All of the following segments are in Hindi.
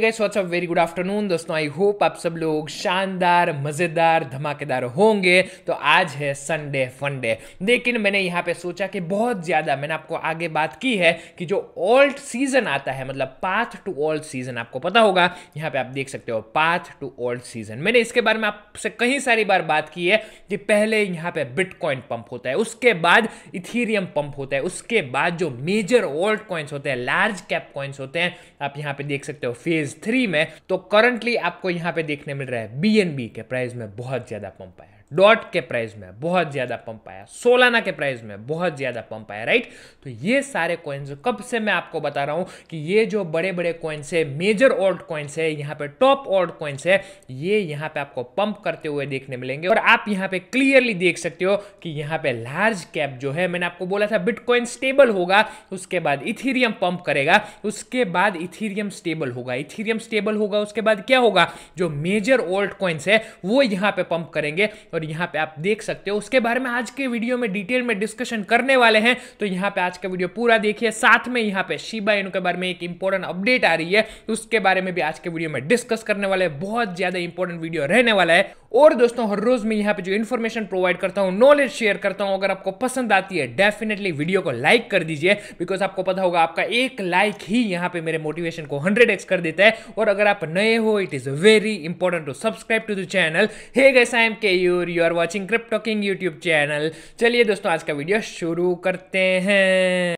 Guys what's up very good afternoon दोस्तों आई होप आप सब लोग शानदार मज़ेदार धमाकेदार होंगे तो आज है संडे फंडे लेकिन मैंने यहाँ पे सोचा कि बहुत ज़्यादा मैंने आपको आगे बात की है कि जो ओल्ड सीजन आता है मतलब पाथ टू ओल्ड सीजन आपको पता होगा यहाँ पे आप देख सकते हो पाथ टू ओल्ड सीजन मैंने इसके बारे में आपसे कई सारी बार बात की है कि पहले यहाँ पे बिटकॉइन पंप होता है उसके बाद इथीरियम पंप होता है उसके बाद जो मेजर ओल्ड कॉइन्स होते हैं लार्ज कैप कॉइन्स होते हैं आप यहाँ पे देख सकते हो फेज फेज थ्री में तो करंटली आपको यहां पे देखने मिल रहा है बी के प्राइस में बहुत ज्यादा पंप आया डॉट के प्राइस में बहुत ज़्यादा पंप आया सोलाना के प्राइस में बहुत ज़्यादा पंप आया राइट तो ये सारे कॉइन्स कब से मैं आपको बता रहा हूं कि ये जो बड़े बड़े कॉइन्स है मेजर ओल्ड कॉइन्स है यहाँ पे टॉप ऑल्ड कॉइन्स है ये यहाँ पे आपको पंप करते हुए देखने मिलेंगे और आप यहाँ पे क्लियरली देख सकते हो कि यहाँ पे लार्ज कैप जो है मैंने आपको बोला था बिटकॉइन स्टेबल होगा उसके बाद इथीरियम पंप करेगा उसके बाद इथीरियम स्टेबल होगा इथीरियम स्टेबल होगा उसके बाद क्या होगा जो मेजर ओल्ड कॉइन्स है वो यहाँ पे पंप करेंगे और यहाँ पे आप देख सकते हो उसके बारे में आज के वीडियो में डिटेल में डिस्कशन करने वाले हैं तो यहाँ पे आज का वीडियो पूरा देखिए साथ में यहाँ पे शिबा इनके बारे में एक इंपॉर्टेंट अपडेट आ रही है उसके बारे में भी आज के वीडियो में डिस्कस करने वाले बहुत ज्यादा इंपॉर्टेंट वीडियो रहने वाला है और दोस्तों हर रोज में यहाँ पे जो इन्फॉर्मेशन प्रोवाइड करता हूँ नॉलेज शेयर करता हूँ अगर आपको पसंद आती है डेफिनेटली वीडियो को लाइक कर दीजिए बिकॉज आपको पता होगा आपका एक लाइक ही यहाँ पे मेरे मोटिवेशन को हंड्रेड कर देता है और अगर आप नए हो it is very important to subscribe to the channel hey guys I am K U Mayur you are watching Crypto King YouTube channel चलिए दोस्तों आज का वीडियो शुरू करते हैं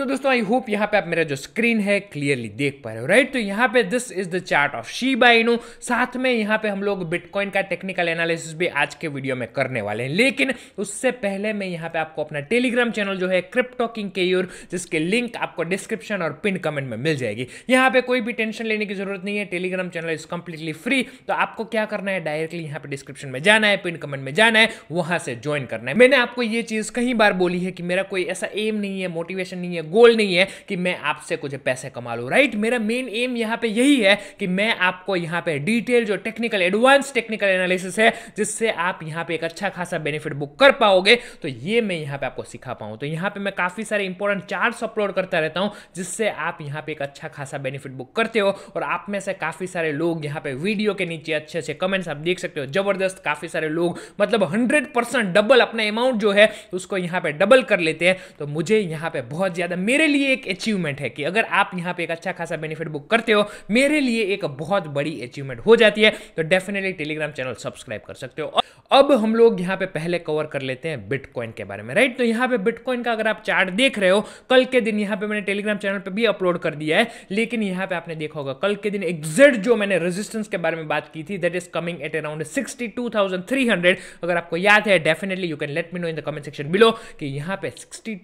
तो दोस्तों आई होप यहाँ पे आप मेरा जो स्क्रीन है क्लियरली देख पा रहे हो राइट तो यहाँ पे this is the chart of Shiba Inu साथ में यहाँ पे हम लोग बिटकॉइन का टेक्निकल एनालिसिस भी आज के वीडियो में करने वाले हैं लेकिन उससे पहले मैं यहाँ पे आपको अपना टेलीग्राम चैनल जो है क्रिप्टो किंग के यूर जिसके लिंक आपको डिस्क्रिप्शन और पिन कमेंट में मिल जाएगी यहाँ पे कोई भी टेंशन लेने की जरूरत नहीं है Telegram channel is completely free तो आपको क्या करना है डायरेक्टली यहाँ पे डिस्क्रिप्शन में जाना है पिन कमेंट में जाना है वहां से ज्वाइन करना है मैंने आपको ये चीज कई बार बोली है कि मेरा कोई ऐसा एम नहीं है मोटिवेशन नहीं है गोल नहीं है कि मैं आपसे कुछ पैसे कमा लूँ राइट मेरा मेन एम यहाँ पे यही है कि मैं आपको यहाँ पे डिटेल जो टेक्निकल एडवांस टेक्निकल एनालिसिस है जिससे आप यहाँ पे एक अच्छा खासा बेनिफिट बुक कर पाओगे तो ये मैं यहाँ पे आपको सिखा पाऊँ तो यहाँ पे मैं काफ़ी सारे इंपॉर्टेंट चार्ट्स अपलोड करता रहता हूँ जिससे आप यहाँ पे एक अच्छा खासा बेनिफिट बुक करते हो और आप में से काफ़ी सारे लोग यहाँ पे वीडियो के नीचे अच्छे अच्छे कमेंट्स आप देख सकते हो जबरदस्त काफ़ी सारे लोग मतलब हंड्रेड डबल अपना अमाउंट जो है उसको यहाँ पर डबल कर लेते हैं तो मुझे यहाँ पर बहुत ज़्यादा ज़्यादा मेरे लिए एक अचीवमेंट है कि अगर आप यहाँ पे एक अच्छा खासा बेनिफिट बुक करते हो मेरे लिए एक बहुत बड़ी अचीवमेंट हो जाती है तो डेफिनेटली टेलीग्राम चैनल सब्सक्राइब कर सकते हो अब हम लोग यहाँ पे पहले कवर कर लेते हैं बिटकॉइन के बारे में राइट तो यहाँ पे बिटकॉइन का अगर आप चार्ट देख रहे हो कल के दिन यहाँ पे मैंने टेलीग्राम चैनल पे भी अपलोड कर दिया है लेकिन यहाँ पे आपने देखा होगा कल के दिन एग्जैक्ट जो मैंने रेजिस्टेंस के बारे में बात की थी that is coming at around sixty अगर आपको याद है definitely you can let me know in the comment section below कि यहाँ पे सिक्सटी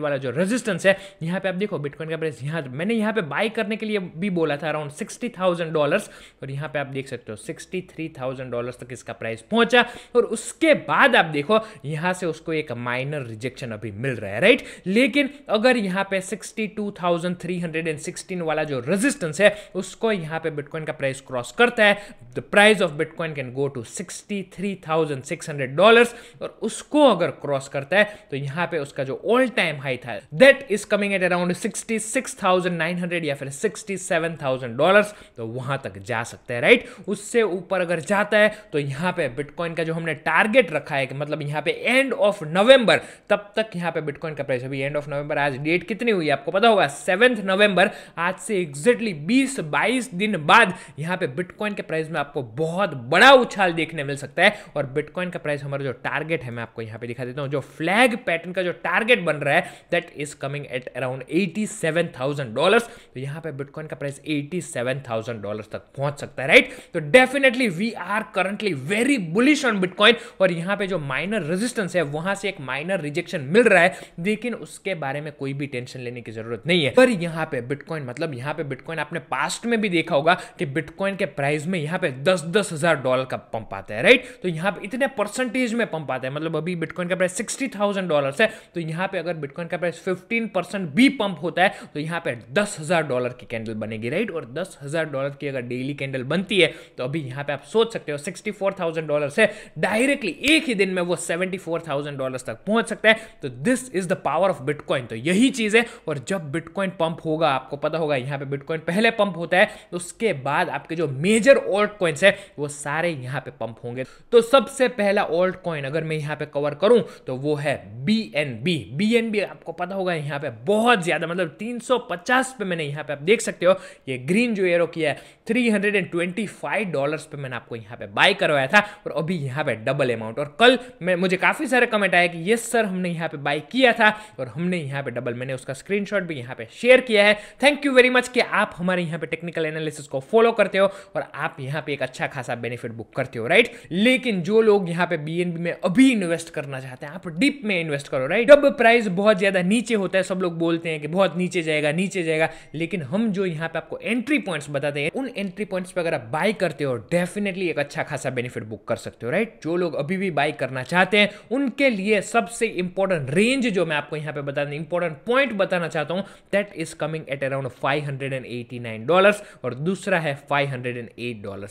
वाला जो जो रेजिस्टेंस है यहाँ पे आप देखो बिटकॉइन का प्राइस यहाँ मैंने यहाँ पे बाई करने के लिए भी बोला था अराउंड सिक्सटी थाउजेंड डॉलर्स और यहाँ पे आप देख सकते हो सिक्सटी थ्री थाउजेंड डॉलर्स तक इसका प्राइस पहुंचा और उसके बाद आप देखो यहाँ से उसको एक माइनर रिजेक्शन अभी मिल रहा है राइट लेकिन अगर यहाँ पे sixty two thousand three hundred and sixteen वाला जो रेजिस्टेंस है उसको यहाँ पे बिटकॉइन का प्राइस क्रॉस करता है the price of bitcoin can go to sixty three thousand six hundred dollars और उसको अगर क्रॉस करता है तो यहाँ पे उसका जो ऑल टाइम हाई था है that is coming at around sixty six thousand nine hundred या फिर सिक्सटी सेवन थाउजेंड डॉलर तो वहां तक जा सकते हैं राइट right? उससे ऊपर अगर जाता है तो यहां पे बिटकॉइन का जो हमने टारगेट रखा है कि मतलब यहां पे एंड ऑफ नवंबर तब तक यहां पे बिटकॉइन का प्राइस अभी एंड ऑफ नवंबर आज डेट कितनी हुई आपको पता होगा सेवेंथ नवंबर आज से एग्जैक्टली बीस बाईस दिन बाद यहां पे बिटकॉइन के प्राइस में आपको बहुत बड़ा उछाल देखने मिल सकता है और बिटकॉइन का प्राइस हमारा जो टारगेट है मैं आपको यहां पे दिखा देता हूं जो फ्लैग पैटर्न का जो टारगेट बन रहा है that net is coming at around eighty seven thousand dollar तो यहां पर बिटकॉइन का price eighty seven thousand dollar तक पहुंच सकता है राइट तो definitely we are currently very bullish on bitcoin और यहां पर जो माइनर रेजिस्टेंस है वहां से एक माइनर रिजेक्शन मिल रहा है लेकिन उसके बारे में कोई भी टेंशन लेने की जरूरत नहीं है पर यहां पर बिटकॉइन मतलब यहां पर बिटकॉइन आपने पास्ट में भी देखा होगा कि बिटकॉइन के प्राइस में यहां पर दस दस हजार डॉलर का पंप आता है राइट तो यहां पर इतने परसेंटेज में पंप आता है मतलब अभी बिटकॉइन का प्राइस सिक्सटी थाउजेंड डॉलर है तो यहां पे अगर बिटकॉइन का प्राइस फिफ्टीन परसेंट पंप होता है तो यहाँ पे दस डॉलर की कैंडल बनेगी राइट और दस डॉलर की अगर डेली कैंडल बनती है तो अभी यहाँ पे आप सोच सकते हो सिक्सटी डॉलर से डायरेक्टली एक ही दिन में वो सेवेंटी डॉलर तक पहुंच सकता है तो this is the power of bitcoin तो यही चीज़ है और जब बिटकॉइन पंप होगा आपको पता होगा यहाँ पे बिटकॉइन पहले पंप होता है उसके बाद आपके जो मेजर ओल्ड कॉइन्स है वो सारे यहाँ पे पंप होंगे तो सबसे पहला ओल्ड कॉइन अगर मैं यहाँ पे कवर करूँ तो वो है बी एन आपको पता ज़्यादा होगा यहाँ पे बहुत ज़्यादा मतलब 350 पे मैंने यहाँ पे आप देख सकते हो ये ग्रीन जो एरो किया है 325 डॉलर्स पे मैंने आपको यहाँ पे बाय करवाया था और अभी यहाँ पे डबल अमाउंट और कल मैं मुझे काफ़ी सारे कमेंट आया कि यस सर हमने यहाँ पे बाय किया था और हमने यहाँ पे डबल मैंने उसका स्क्रीन भी यहाँ पे शेयर किया है थैंक यू वेरी मच कि आप हमारे यहाँ पे टेक्निकल एनालिसिस को फॉलो करते हो और आप यहाँ पे एक अच्छा खासा बेनिफिट बुक करते हो राइट लेकिन जो लोग यहाँ पे बी में अभी इन्वेस्ट करना चाहते हैं आप डीप में इन्वेस्ट करो राइट जब प्राइस बहुत ज्यादा नीचे नीचे होता है सब लोग बोलते हैं कि बहुत नीचे जाएगा नीचे जाएगा लेकिन हम जो यहाँ पे आपको एंट्री पॉइंट्स बताते हैं उन एंट्री पॉइंट्स पे अगर आप बाय करते हो डेफिनेटली एक अच्छा खासा बेनिफिट बुक कर सकते हो राइट जो लोग अभी भी बाय करना चाहते हैं उनके लिए सबसे इंपॉर्टेंट रेंज जो मैं आपको यहाँ पे बताने इंपॉर्टेंट पॉइंट बताना चाहता हूँ that is coming at around five और दूसरा है फाइव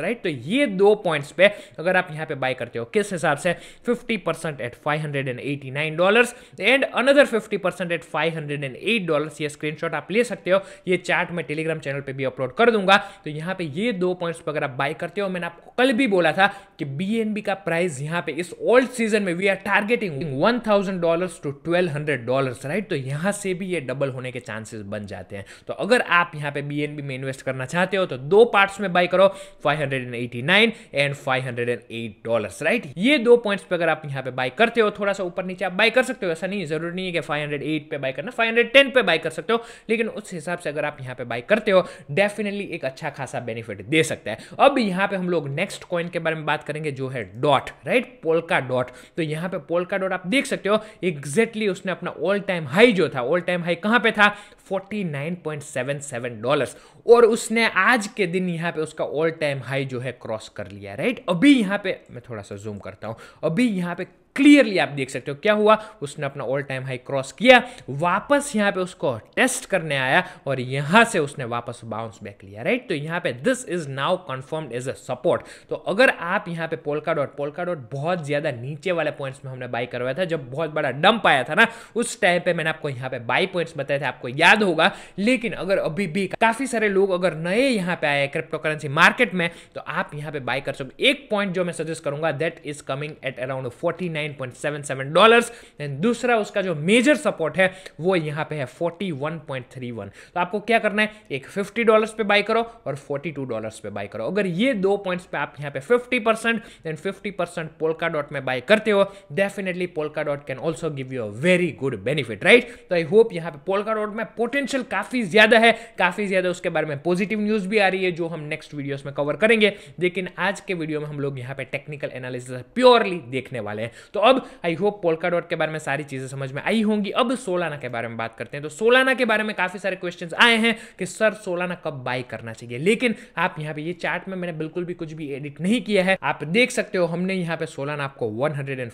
राइट तो ये दो पॉइंट्स पे अगर आप यहाँ पे बाय करते हो किस हिसाब से fifty eight five and another fifty hundred five hundred and eight dollars ये स्क्रीनशॉट आप ले सकते हो ये चार्ट मैं टेलीग्राम चैनल पर भी अपलोड कर दूंगा तो यहाँ पे ये दो पॉइंट्स पर अगर आप बाय करते हो मैंने आपको कल भी बोला था कि बी का प्राइस यहाँ पे इस ओल्ड सीजन में we are targeting one thousand dollar to twelve hundred dollar right तो यहाँ से भी ये डबल होने के चांसेस बन जाते हैं तो अगर आप यहाँ पे बी में इन्वेस्ट करना चाहते हो तो दो पार्ट्स में बाई करो 589 एंड 508 डॉलर्स राइट ये दो पॉइंट्स पर अगर आप यहाँ पे बाई करते हो थोड़ा सा ऊपर नीचे आप बाई कर सकते हो ऐसा नहीं जरूरी नहीं है कि 508 एट पे बाय करना फाइव हंड्रेड टेन पे बाय कर सकते हो लेकिन उस हिसाब से अगर आप यहाँ पे बाय करते हो डेफिनेटली एक अच्छा खासा बेनिफिट दे सकता है अब यहाँ पे हम लोग नेक्स्ट कॉइन के बारे में बात करेंगे जो है डॉट राइट पोलका डॉट तो यहाँ पे पोलका डॉट आप देख सकते हो एग्जैक्टली उसने अपना ऑल टाइम हाई जो था ऑल टाइम हाई कहाँ पे था 49.77 डॉलर्स और उसने आज के दिन यहाँ पे उसका ऑल टाइम हाई जो है क्रॉस कर लिया राइट अभी यहाँ पे मैं थोड़ा सा जूम करता हूँ अभी यहाँ पे क्लियरली आप देख सकते हो क्या हुआ उसने अपना ऑल टाइम हाई क्रॉस किया वापस यहाँ पे उसको टेस्ट करने आया और यहां से उसने वापस बाउंस बैक लिया राइट तो यहाँ पे this is now confirm as a support तो अगर आप यहाँ पे पोलका डॉट पोलका डॉट बहुत ज़्यादा नीचे वाले पॉइंट्स में हमने बाई करवाया था जब बहुत बड़ा डंप आया था ना उस टाइम पे मैंने आपको यहाँ पे बाई पॉइंट्स बताए थे आपको याद होगा लेकिन अगर अभी भी काफ़ी सारे लोग अगर नए यहाँ पे आए क्रिप्टो करेंसी मार्केट में तो आप यहाँ पे बाई कर सकते एक पॉइंट जो मैं सजेस्ट करूंगा that is coming at around forty 49.77 and दूसरा उसका जो मेजर सपोर्ट है वो यहां पे है 41.31 तो आपको क्या करना है एक 50 डॉलर्स पे बाई करो और 42 डॉलर्स पे बाई करो अगर ये दो पॉइंट्स पे आप यहां पे 50 percent and 50 percent Polkadot में बाई करते हो definitely Polkadot can also give you a very good benefit right तो आई होप यहाँ पे पोलका डॉट में पोटेंशियल काफी ज्यादा है काफी ज्यादा उसके बारे में पॉजिटिव न्यूज भी आ रही है जो हम नेक्स्ट वीडियोस में कवर करेंगे लेकिन आज के वीडियो में हम लोग यहाँ पे टेक्निकल एनालिसिस प्योरली देखने वाले हैं तो अब आई होप पोलका डॉट के बारे में सारी चीज़ें समझ में आई होंगी अब सोलाना के बारे में बात करते हैं तो सोलाना के बारे में काफ़ी सारे क्वेश्चन आए हैं कि सर सोलाना कब बाई करना चाहिए लेकिन आप यहाँ पे ये चार्ट में मैंने बिल्कुल भी कुछ भी एडिट नहीं किया है आप देख सकते हो हमने यहाँ पे सोलाना आपको वन हंड्रेड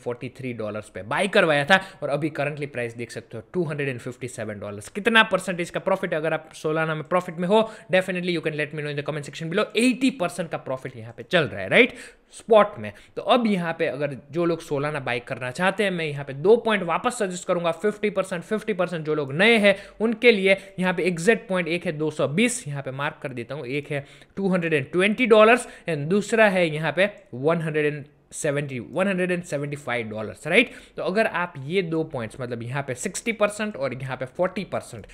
पे बाई करवाया था और अभी करंटली प्राइस देख सकते हो टू हंड्रेड कितना परसेंटेज का प्रॉफिट अगर आप सोलाना में प्रॉफिट में हो definitely you can let me know in the comment section below 80 percent का प्रॉफिट यहाँ पे चल रहा है राइट स्पॉट में तो अब यहाँ पे अगर जो लोग सोलाना बाइक करना चाहते हैं मैं यहाँ पे दो पॉइंट वापस सजेस्ट करूंगा 50 परसेंट फिफ्टी परसेंट जो लोग नए हैं उनके लिए यहाँ पे एग्जैक्ट पॉइंट एक है 220 यहाँ पे मार्क कर देता हूँ एक है टू डॉलर्स एंड दूसरा है यहाँ पे and seventy one hundred and seventy five dollars right तो अगर आप ये दो पॉइंट्स मतलब यहाँ पे सिक्सटी परसेंट और यहाँ पे फोर्टी परसेंट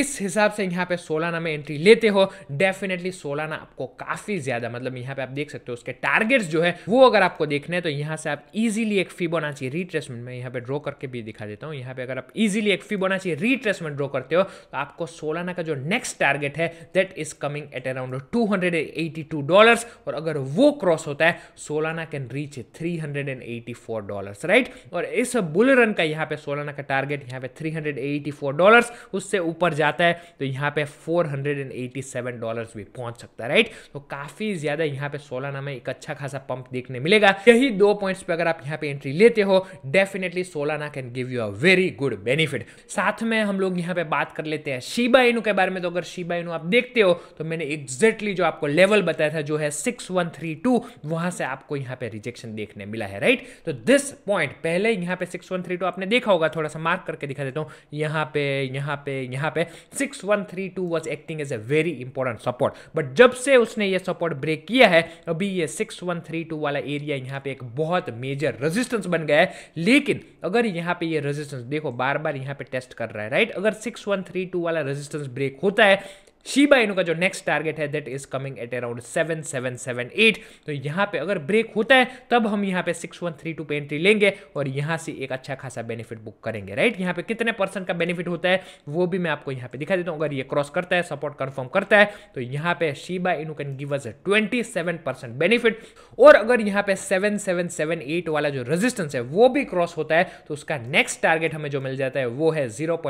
इस हिसाब से यहाँ पे सोलाना में एंट्री लेते हो डेफिनेटली सोलाना आपको काफ़ी ज़्यादा मतलब यहाँ पे आप देख सकते हो उसके टारगेट्स जो है वो अगर आपको देखने हैं तो यहाँ से आप ईजिली एक फी बोना चाहिए रिट्रेसमेंट में यहाँ पर ड्रॉ करके भी दिखा देता हूँ यहाँ पर अगर आप ईजिली एक फी बोना चाहिए रिट्रेसमेंट ड्रॉ करते हो तो आपको सोलाना का जो नेक्स्ट टारगेट है that is coming at around two hundred eighty two dollars और अगर वो क्रॉस होता है सोलाना कैन रीच देखिए $384 राइट और इस बुल रन का यहाँ पे सोलाना का टारगेट यहाँ पे $384 उससे ऊपर जाता है तो यहाँ पे $487 भी पहुंच सकता है राइट तो काफ़ी ज़्यादा यहाँ पे सोलाना में एक अच्छा खासा पंप देखने मिलेगा यही दो पॉइंट्स पे अगर आप यहाँ पे एंट्री लेते हो definitely Solana can give you a very good benefit साथ में हम लोग यहाँ पे बात कर लेते हैं शिबा इनू के बारे में तो अगर शिबा इनू आप देखते हो तो मैंने एग्जैक्टली जो आपको लेवल बताया था जो है सिक्स वहां से आपको यहाँ पे रिजेक्शन एक्शन देखने मिला है राइट तो दिस पॉइंट पहले यहाँ पे सिक्स वन थ्री टू आपने देखा होगा थोड़ा सा मार्क करके दिखा देता हूँ यहाँ पे यहाँ पे यहाँ पे six one three two was acting as a very important support but जब से उसने ये सपोर्ट ब्रेक किया है अभी ये सिक्स वन थ्री टू वाला एरिया यहाँ पे एक बहुत मेजर रेजिस्टेंस बन गया है लेकिन अगर यहाँ पे ये रेजिस्टेंस देखो बार बार यहाँ पे टेस्ट कर रहा है राइट अगर सिक्स वन थ्री टू वाला रेजिस्टेंस ब्रेक होता है शीबा इनू का जो नेक्स्ट टारगेट है that is coming at around seven seven seven eight तो यहाँ पे अगर ब्रेक होता है तब हम यहाँ पे सिक्स वन थ्री टू पे एंट्री लेंगे और यहाँ से एक अच्छा खासा बेनिफिट बुक करेंगे राइट यहाँ पे कितने परसेंट का बेनिफिट होता है वो भी मैं आपको यहाँ पे दिखा देता हूँ अगर ये क्रॉस करता है सपोर्ट कन्फर्म करता है तो यहाँ पे Shiba Inu can give us twenty benefit और अगर यहाँ पे सेवन वाला जो रेजिस्टेंस है वो भी क्रॉस होता है तो उसका नेक्स्ट टारगेट हमें जो मिल जाता है वो है जीरो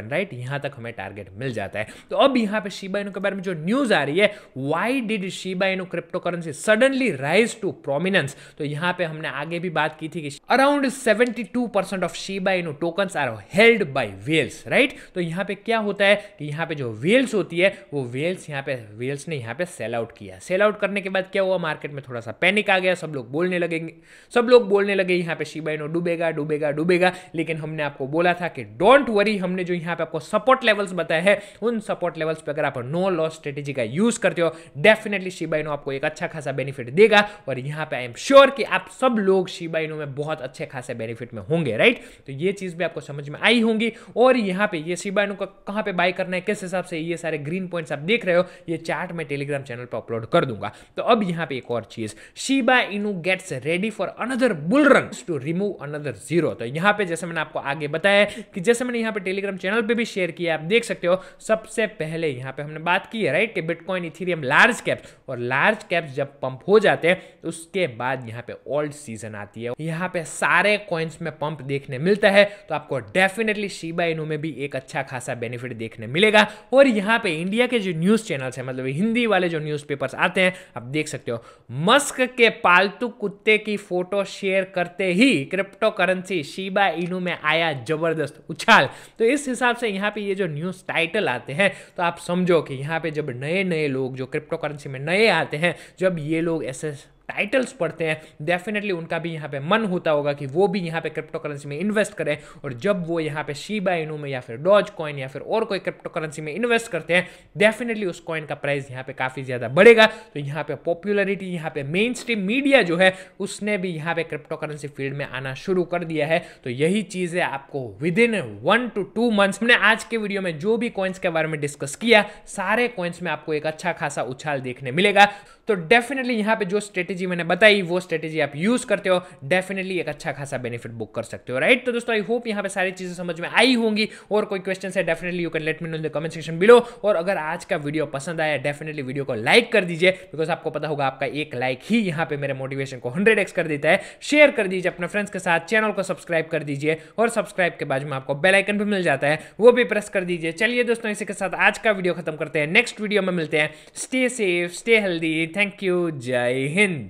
राइट यहां तक हमें टारगेट मिल जाता है तो अब यहां पर शिबा इनो के बारे में जो न्यूज़ आ रही है why did Shiba Inu crypto currency suddenly rise to prominence तो यहां पर हमने आगे भी बात की थी कि around 72 percent of Shiba Inu token are held by whales right तो यहां पर क्या होता है कि यहां पर जो वेल्स होती है वो वेल्स यहां पर वेल्स ने यहां पर सेल आउट किया सेल आउट करने के बाद क्या हुआ मार्केट में थोड़ा सा पैनिक आ गया सब लोग बोलने लगेंगे सब लोग बोलने लगे यहां पे शिबा इनो डूबेगा डूबेगा डूबेगा लेकिन हमने आपको बोला था कि डोंट वरी हमने जो यहां पे आपको सपोर्ट लेवल्स बताए हैं उन सपोर्ट लेवल्स पर अगर आप नो लॉस स्ट्रेटेजी का यूज़ करते हो डेफिनेटली शिबाइनो आपको एक अच्छा खासा बेनिफिट देगा और यहाँ पे आई एम श्योर कि आप सब लोग शिबाइनो में बहुत अच्छे खासे बेनिफिट में होंगे राइट तो ये चीज़ भी आपको समझ में आई होंगी और यहाँ पे ये शिबाइनो का कहाँ पे बाय करना है किस हिसाब से ये सारे ग्रीन पॉइंट आप देख रहे हो ये चार्ट मैं टेलीग्राम चैनल पर अपलोड कर दूंगा तो अब यहाँ पे एक और चीज़ Shiba Inu gets ready for another bull run to remove another zero तो यहाँ पे जैसे मैंने आपको आगे बताया कि जैसे मैंने यहाँ पे टेलीग्राम चैनल पर भी शेयर शेयर किया आप देख सकते हो सबसे पहले यहाँ पे हमने बात की है राइट कि बिटकॉइन इथेरियम लार्ज कैप्स और लार्ज कैप्स जब पंप हो जाते हैं तो उसके बाद यहाँ पे ओल्ड सीजन आती है यहाँ पे सारे कॉइन्स में पंप देखने मिलता है तो आपको डेफिनेटली शिबा इनो में भी एक अच्छा खासा बेनिफिट देखने मिलेगा और यहाँ पे इंडिया के जो न्यूज़ चैनल्स हैं मतलब हिंदी वाले जो न्यूज आते हैं आप देख सकते हो मस्क के पालतू कुत्ते की फोटो शेयर करते ही क्रिप्टो करेंसी शिबा इनू में आया जबरदस्त उछाल तो इस हिसाब से यहाँ पे ये जो न्यूज़ टाइटल आते हैं तो आप समझो कि यहाँ पे जब नए नए लोग जो क्रिप्टो करेंसी में नए आते हैं जब ये लोग ऐसे टाइटल्स पढ़ते हैं डेफिनेटली उनका भी यहाँ पे मन होता होगा कि वो भी यहाँ पे क्रिप्टो करेंसी में इन्वेस्ट करें और जब वो यहाँ पे शीबा इनू में या फिर डॉज कॉइन या फिर और कोई क्रिप्टो करेंसी में इन्वेस्ट करते हैं डेफिनेटली उस कॉइन का प्राइस यहाँ पे काफ़ी ज़्यादा बढ़ेगा तो यहाँ पे पॉपुलरिटी यहाँ पे मेन स्ट्रीम मीडिया जो है उसने भी यहाँ पे क्रिप्टो करेंसी फील्ड में आना शुरू कर दिया है तो यही चीज़ें आपको within one to two months हमने आज के वीडियो में जो भी कॉइन्स के बारे में डिस्कस किया सारे कॉइन्स में आपको एक अच्छा खासा उछाल देखने मिलेगा तो डेफिनेटली यहाँ पे जो स्ट्रेटेजी स्ट्रेटेजी मैंने बताई वो स्ट्रेटेजी आप यूज करते हो डेफिनेटली एक अच्छा खासा बेनिफिट बुक कर सकते हो राइट तो दोस्तों आई होप यहाँ पे सारी चीजें समझ में आई होंगी और कोई क्वेश्चन है definitely you can let me know in the comment section below और अगर आज का वीडियो पसंद आया डेफिनेटली वीडियो को लाइक कर दीजिए बिकॉज आपको पता होगा आपका एक लाइक ही यहाँ पे मेरे मोटिवेशन को हंड्रेड एक्स कर देता है शेयर कर दीजिए अपने फ्रेंड्स के साथ चैनल को सब्सक्राइब कर दीजिए और सब्सक्राइब के बाद में आपको बेलाइकन भी मिल जाता है वो भी प्रेस कर दीजिए चलिए दोस्तों इसी के साथ आज का वीडियो खत्म करते हैं नेक्स्ट वीडियो में मिलते हैं stay safe stay healthy thank you जय हिंद